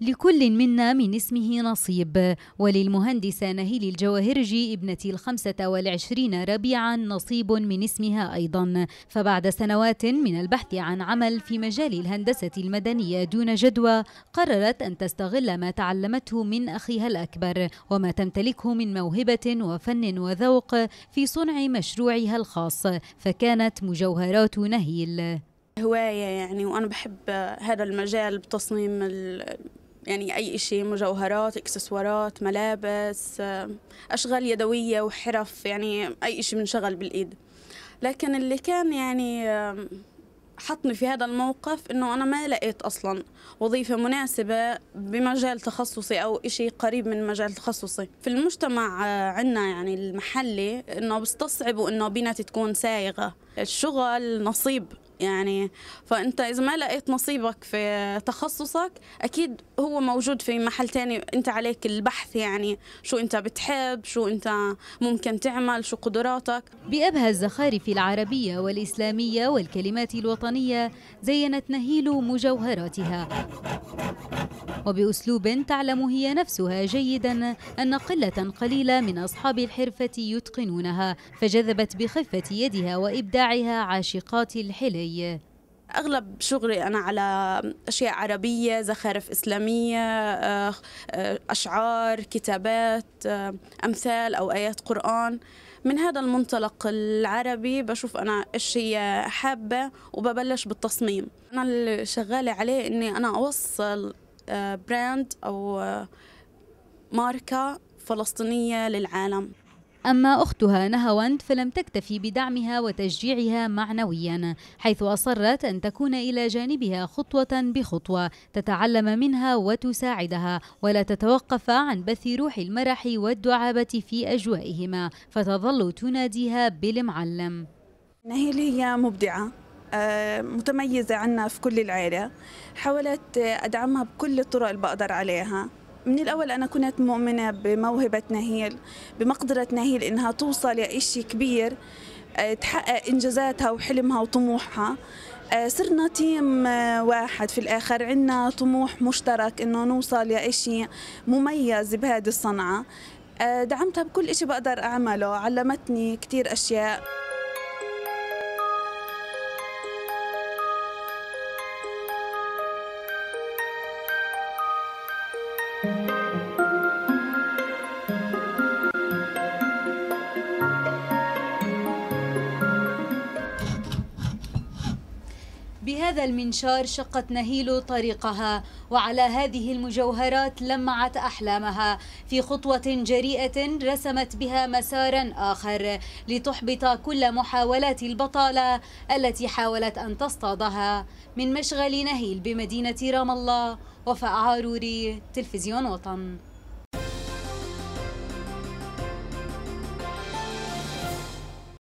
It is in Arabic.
لكل منا من اسمه نصيب وللمهندسة نهيل الجواهرجي ابنة الخمسة والعشرين ربيعا نصيب من اسمها أيضا فبعد سنوات من البحث عن عمل في مجال الهندسة المدنية دون جدوى قررت أن تستغل ما تعلمته من أخيها الأكبر وما تمتلكه من موهبة وفن وذوق في صنع مشروعها الخاص فكانت مجوهرات نهيل هواية يعني وأنا بحب هذا المجال بتصميم يعني أي شيء مجوهرات إكسسوارات ملابس آه، أشغال يدوية وحرف يعني أي شيء بنشغل بالإيد لكن اللي كان يعني حطني في هذا الموقف انه انا ما لقيت اصلا وظيفه مناسبه بمجال تخصصي او شيء قريب من مجال تخصصي في المجتمع آه، عندنا يعني المحلي انه بيستصعبوا انه بنت تكون سايغه الشغل نصيب يعني فانت اذا ما لقيت نصيبك في تخصصك اكيد هو موجود في محل تاني انت عليك البحث يعني شو انت بتحب شو انت ممكن تعمل شو قدراتك بأبهى الزخارف العربية والإسلامية والكلمات الوطنية زينت نهيل مجوهراتها وبأسلوب تعلم هي نفسها جيدا أن قلة قليلة من أصحاب الحرفة يتقنونها فجذبت بخفة يدها وإبداعها عاشقات الحلي اغلب شغلي انا على اشياء عربيه زخارف اسلاميه آه، آه، اشعار كتابات آه، امثال او ايات قران من هذا المنطلق العربي بشوف انا ايش هي حابه وببلش بالتصميم انا اللي شغاله عليه اني انا اوصل براند أو ماركة فلسطينية للعالم أما أختها نهاوند فلم تكتفي بدعمها وتشجيعها معنويا حيث أصرت أن تكون إلى جانبها خطوة بخطوة تتعلم منها وتساعدها ولا تتوقف عن بث روح المرح والدعابة في أجوائهما فتظل تناديها بالمعلم نهيلي هي مبدعة آه، متميزة عنا في كل العيلة حاولت أدعمها بكل الطرق اللي بقدر عليها من الأول أنا كنت مؤمنة بموهبة نهيل بمقدرة نهيل إنها توصل لإشي كبير آه، تحقق إنجازاتها وحلمها وطموحها آه، صرنا تيم واحد في الآخر عندنا طموح مشترك إنه نوصل لإشي مميز بهذه الصنعة دعمتها بكل إشي بقدر أعمله علمتني كتير أشياء Música بهذا المنشار شقت نهيل طريقها وعلى هذه المجوهرات لمعت أحلامها في خطوة جريئة رسمت بها مسارا آخر لتحبط كل محاولات البطالة التي حاولت أن تصطادها من مشغل نهيل بمدينة رام الله وفاء عاروري تلفزيون وطن